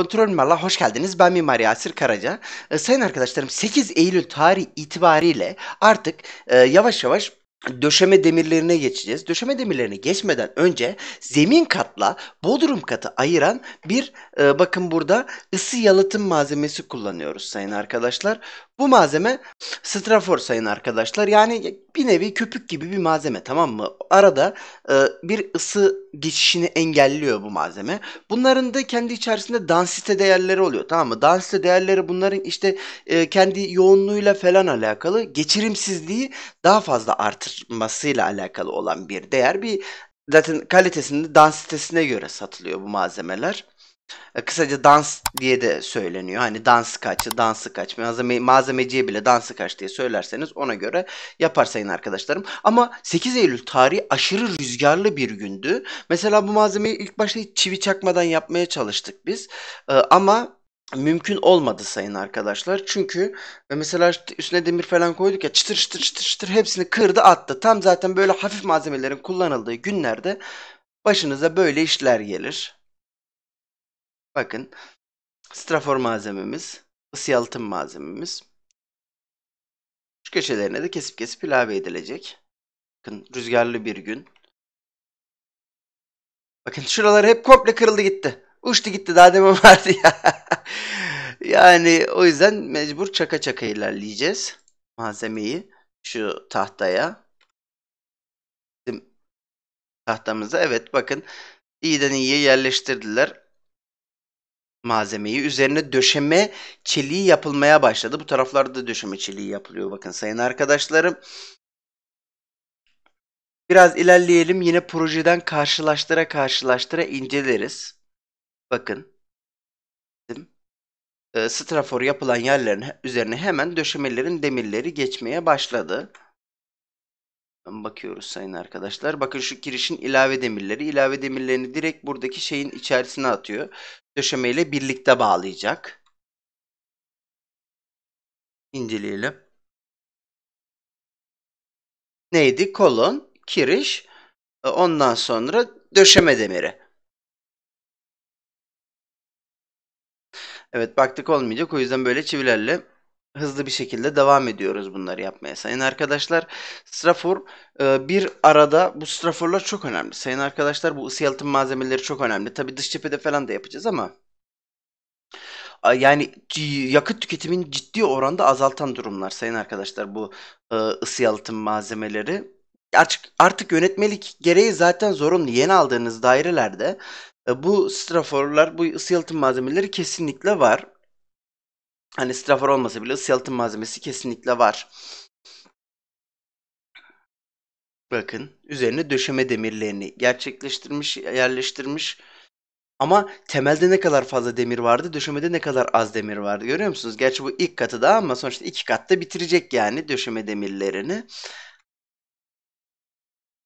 Kontrol Mimarlığa hoş geldiniz. Ben Mimar Yasir Karaca. E, sayın arkadaşlarım 8 Eylül tarihi itibariyle artık e, yavaş yavaş döşeme demirlerine geçeceğiz. Döşeme demirlerine geçmeden önce zemin katla bodrum katı ayıran bir e, bakın burada ısı yalıtım malzemesi kullanıyoruz sayın arkadaşlar. Bu malzeme strafor sayın arkadaşlar. Yani bir nevi köpük gibi bir malzeme tamam mı? Arada e, bir ısı geçişini engelliyor bu malzeme. Bunların da kendi içerisinde densite değerleri oluyor tamam mı? Densite değerleri bunların işte e, kendi yoğunluğuyla falan alakalı. Geçirimsizliği daha fazla artırmasıyla alakalı olan bir değer. Bir zaten kalitesinde densitesine göre satılıyor bu malzemeler. E, kısaca dans diye de söyleniyor. Hani dansı kaç, dansı kaç. Malzeme, malzemeciye bile dansı kaç diye söylerseniz ona göre yapar sayın arkadaşlarım. Ama 8 Eylül tarihi aşırı rüzgarlı bir gündü. Mesela bu malzemeyi ilk başta hiç çivi çakmadan yapmaya çalıştık biz. Ee, ama mümkün olmadı sayın arkadaşlar. Çünkü e, mesela üstüne demir falan koyduk ya çıtır çıtır çıtır çıtır hepsini kırdı attı. Tam zaten böyle hafif malzemelerin kullanıldığı günlerde başınıza böyle işler gelir. Bakın strafor malzememiz, ısı yalıtım malzememiz. Şu köşelerine de kesip kesip ilave edilecek. Bakın rüzgarlı bir gün. Bakın şuralar hep komple kırıldı gitti. Uçtu gitti daha demin vardı ya. yani o yüzden mecbur çaka çaka ilerleyeceğiz. Malzemeyi şu tahtaya. Bizim tahtamıza evet bakın iyiden iyiye yerleştirdiler malzemeyi üzerine döşeme çeliği yapılmaya başladı. Bu taraflarda da döşeme çeliği yapılıyor bakın sayın arkadaşlarım. Biraz ilerleyelim yine projeden karşılaştıra karşılaştıra inceleriz. Bakın. Ee, strafor yapılan yerlerin üzerine hemen döşemelerin demirleri geçmeye başladı. Bakıyoruz sayın arkadaşlar. Bakın şu girişin ilave demirleri. ilave demirlerini direkt buradaki şeyin içerisine atıyor. Döşemeyle birlikte bağlayacak. İnceleyelim. Neydi? Kolon, kiriş, e, ondan sonra döşeme demiri. Evet baktık olmayacak. O yüzden böyle çivilerle Hızlı bir şekilde devam ediyoruz bunları yapmaya. Sayın arkadaşlar, strafor e, bir arada bu straforlar çok önemli. Sayın arkadaşlar bu ısı yalıtım malzemeleri çok önemli. Tabi dış cephede falan da yapacağız ama yani yakıt tüketimin ciddi oranda azaltan durumlar sayın arkadaşlar bu e, ısı yalıtım malzemeleri. Artık, artık yönetmelik gereği zaten zorunlu. Yeni aldığınız dairelerde e, bu straforlar, bu ısı yalıtım malzemeleri kesinlikle var. Hani strafor olmasa bile ısı malzemesi kesinlikle var. Bakın üzerine döşeme demirlerini gerçekleştirmiş, yerleştirmiş. Ama temelde ne kadar fazla demir vardı, döşemede ne kadar az demir vardı görüyor musunuz? Gerçi bu ilk katı da ama sonuçta iki katta bitirecek yani döşeme demirlerini.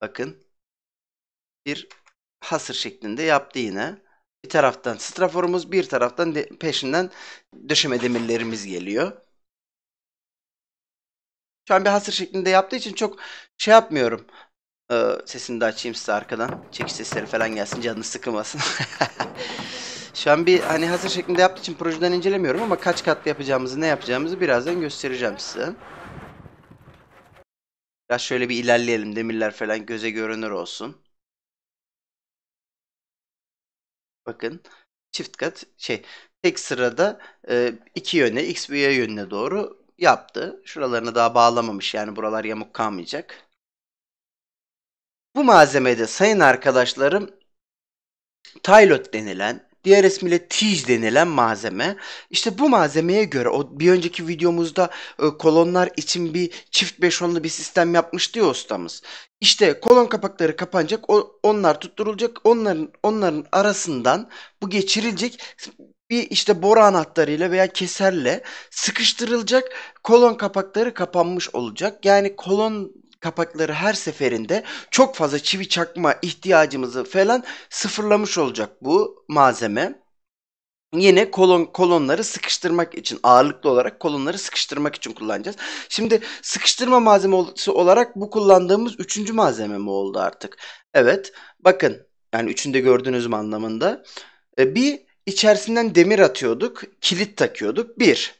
Bakın bir hasır şeklinde yaptı yine. Bir taraftan straforumuz bir taraftan de, peşinden döşeme demirlerimiz geliyor. Şu an bir hasır şeklinde yaptığı için çok şey yapmıyorum. Ee, sesini de açayım size arkadan. Çekiş sesleri falan gelsin canını sıkılmasın. Şu an bir hani hazır şeklinde yaptığı için projeden incelemiyorum ama kaç katlı yapacağımızı ne yapacağımızı birazdan göstereceğim size. Biraz şöyle bir ilerleyelim demirler falan göze görünür olsun. Bakın çift kat şey tek sırada e, iki yöne x ve y yönüne doğru yaptı. Şuralarını daha bağlamamış yani buralar yamuk kalmayacak. Bu malzemede sayın arkadaşlarım Taylot denilen Diğer ismiyle tij denilen malzeme. İşte bu malzemeye göre o bir önceki videomuzda e, kolonlar için bir çift beşonlu bir sistem yapmıştı ya ustamız. İşte kolon kapakları kapanacak, o, onlar tutturulacak, onların onların arasından bu geçirilecek bir işte boru anahtarıyla veya keserle sıkıştırılacak kolon kapakları kapanmış olacak. Yani kolon kapakları her seferinde çok fazla çivi çakma ihtiyacımızı falan sıfırlamış olacak bu malzeme yine kolon kolonları sıkıştırmak için ağırlıklı olarak kolonları sıkıştırmak için kullanacağız. Şimdi sıkıştırma malzemesi olarak bu kullandığımız üçüncü malzeme mi oldu artık? Evet. Bakın yani üçünde gördüğünüz anlamında. E, bir içerisinden demir atıyorduk, kilit takıyorduk. Bir.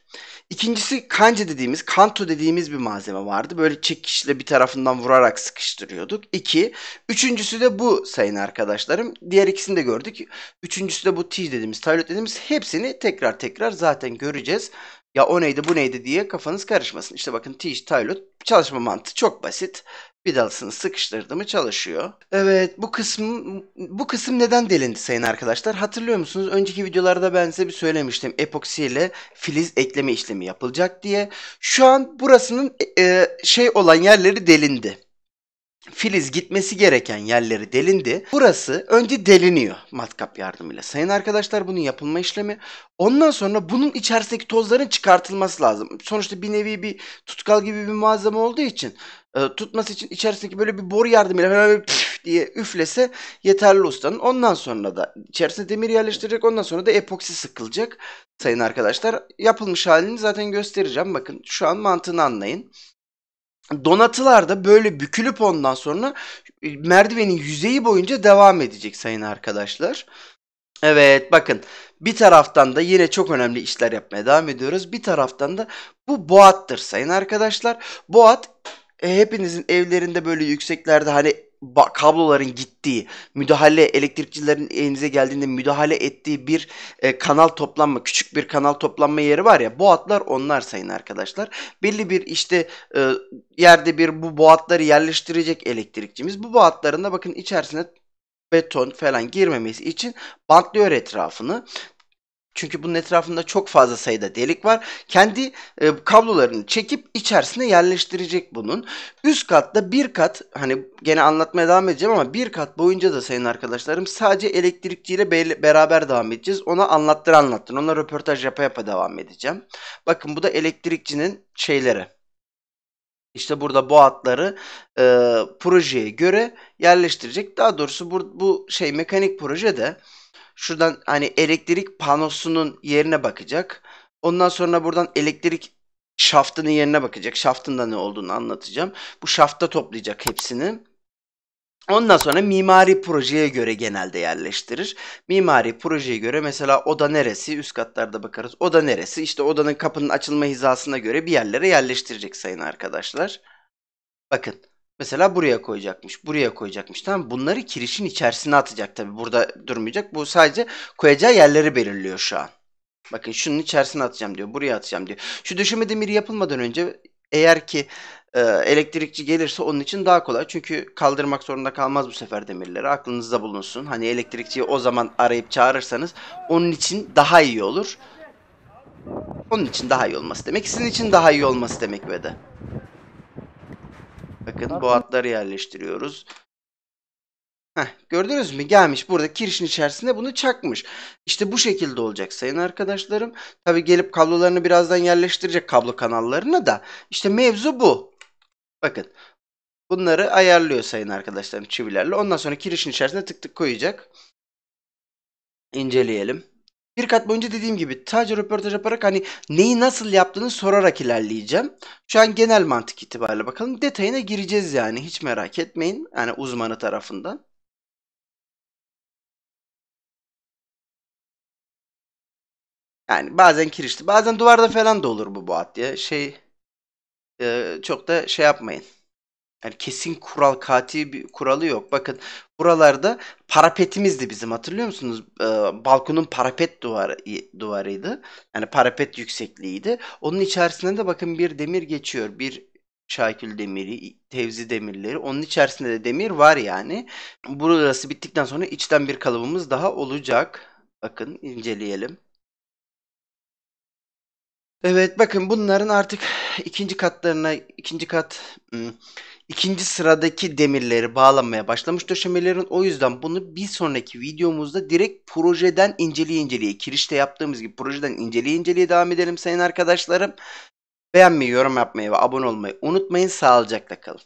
İkincisi kanji dediğimiz, kanto dediğimiz bir malzeme vardı. Böyle çekişle bir tarafından vurarak sıkıştırıyorduk. İki. Üçüncüsü de bu sayın arkadaşlarım. Diğer ikisini de gördük. Üçüncüsü de bu T dediğimiz, taylot dediğimiz hepsini tekrar tekrar zaten göreceğiz. Ya o neydi bu neydi diye kafanız karışmasın. İşte bakın T, taylot çalışma mantığı çok basit vidasını sıkıştırdı mı çalışıyor. Evet bu kısım bu kısım neden delindi sayın arkadaşlar? Hatırlıyor musunuz? Önceki videolarda ben size bir söylemiştim. Epoksi ile filiz ekleme işlemi yapılacak diye. Şu an burasının e, e, şey olan yerleri delindi. Filiz gitmesi gereken yerleri delindi. Burası önce deliniyor matkap yardımıyla. Sayın arkadaşlar bunun yapılma işlemi. Ondan sonra bunun içerisindeki tozların çıkartılması lazım. Sonuçta bir nevi bir tutkal gibi bir malzeme olduğu için e, tutması için içerisindeki böyle bir boru yardımıyla hemen böyle püf diye üflese yeterli ustanın. Ondan sonra da içerisine demir yerleştirecek. Ondan sonra da epoksi sıkılacak sayın arkadaşlar. Yapılmış halini zaten göstereceğim. Bakın şu an mantığını anlayın. Donatılarda böyle bükülüp ondan sonra e, merdivenin yüzeyi boyunca devam edecek sayın arkadaşlar. Evet bakın bir taraftan da yine çok önemli işler yapmaya devam ediyoruz. Bir taraftan da bu boğattır sayın arkadaşlar. Boğat e, hepinizin evlerinde böyle yükseklerde hani kabloların gittiği, müdahale elektrikçilerin elinize geldiğinde müdahale ettiği bir e, kanal toplanma, küçük bir kanal toplanma yeri var ya. Boğatlar onlar sayın arkadaşlar. Belli bir işte e, yerde bir bu boğatları yerleştirecek elektrikçimiz. Bu boğatların da bakın içerisine beton falan girmemesi için bantlıyor etrafını. Çünkü bunun etrafında çok fazla sayıda delik var. Kendi e, kablolarını çekip içerisine yerleştirecek bunun. Üst katta bir kat hani gene anlatmaya devam edeceğim ama bir kat boyunca da sayın arkadaşlarım sadece elektrikçiyle be- beraber devam edeceğiz. Ona anlattır anlattın. Ona röportaj yapa yapa devam edeceğim. Bakın bu da elektrikçinin şeyleri. İşte burada bu atları e, projeye göre yerleştirecek. Daha doğrusu bu, bu şey mekanik projede Şuradan hani elektrik panosunun yerine bakacak. Ondan sonra buradan elektrik şaftının yerine bakacak. Şaftında ne olduğunu anlatacağım. Bu şafta toplayacak hepsini. Ondan sonra mimari projeye göre genelde yerleştirir. Mimari projeye göre mesela oda neresi? Üst katlarda bakarız. Oda neresi? İşte odanın kapının açılma hizasına göre bir yerlere yerleştirecek sayın arkadaşlar. Bakın Mesela buraya koyacakmış, buraya koyacakmış. Tamam Bunları kirişin içerisine atacak tabi. Burada durmayacak. Bu sadece koyacağı yerleri belirliyor şu an. Bakın şunun içerisine atacağım diyor. Buraya atacağım diyor. Şu döşeme demiri yapılmadan önce eğer ki e, elektrikçi gelirse onun için daha kolay. Çünkü kaldırmak zorunda kalmaz bu sefer demirleri. Aklınızda bulunsun. Hani elektrikçiyi o zaman arayıp çağırırsanız onun için daha iyi olur. Onun için daha iyi olması demek. Sizin için daha iyi olması demek ve de. Bakın bu atları yerleştiriyoruz. Heh, gördünüz mü? Gelmiş burada kirişin içerisinde bunu çakmış. İşte bu şekilde olacak sayın arkadaşlarım. Tabi gelip kablolarını birazdan yerleştirecek kablo kanallarını da. İşte mevzu bu. Bakın bunları ayarlıyor sayın arkadaşlarım çivilerle. Ondan sonra kirişin içerisinde tık tık koyacak. İnceleyelim. Bir kat boyunca dediğim gibi sadece röportaj yaparak hani neyi nasıl yaptığını sorarak ilerleyeceğim. Şu an genel mantık itibariyle bakalım. Detayına gireceğiz yani hiç merak etmeyin. Yani uzmanı tarafından. Yani bazen kirişli bazen duvarda falan da olur bu boğat diye. Şey e, çok da şey yapmayın. Yani kesin kural katı bir kuralı yok. Bakın buralarda parapetimizdi bizim hatırlıyor musunuz? Ee, balkonun parapet duvarı duvarıydı. Yani parapet yüksekliğiydi. Onun içerisinde de bakın bir demir geçiyor. Bir Şakül demiri, tevzi demirleri. Onun içerisinde de demir var yani. Burası bittikten sonra içten bir kalıbımız daha olacak. Bakın inceleyelim. Evet, bakın bunların artık ikinci katlarına ikinci kat hmm, ikinci sıradaki demirleri bağlanmaya başlamış döşemelerin. O yüzden bunu bir sonraki videomuzda direkt projeden inceleye inceleye, kirişte yaptığımız gibi projeden inceleye inceleye devam edelim sayın arkadaşlarım. Beğenmeyi, yorum yapmayı ve abone olmayı unutmayın. Sağlıcakla kalın.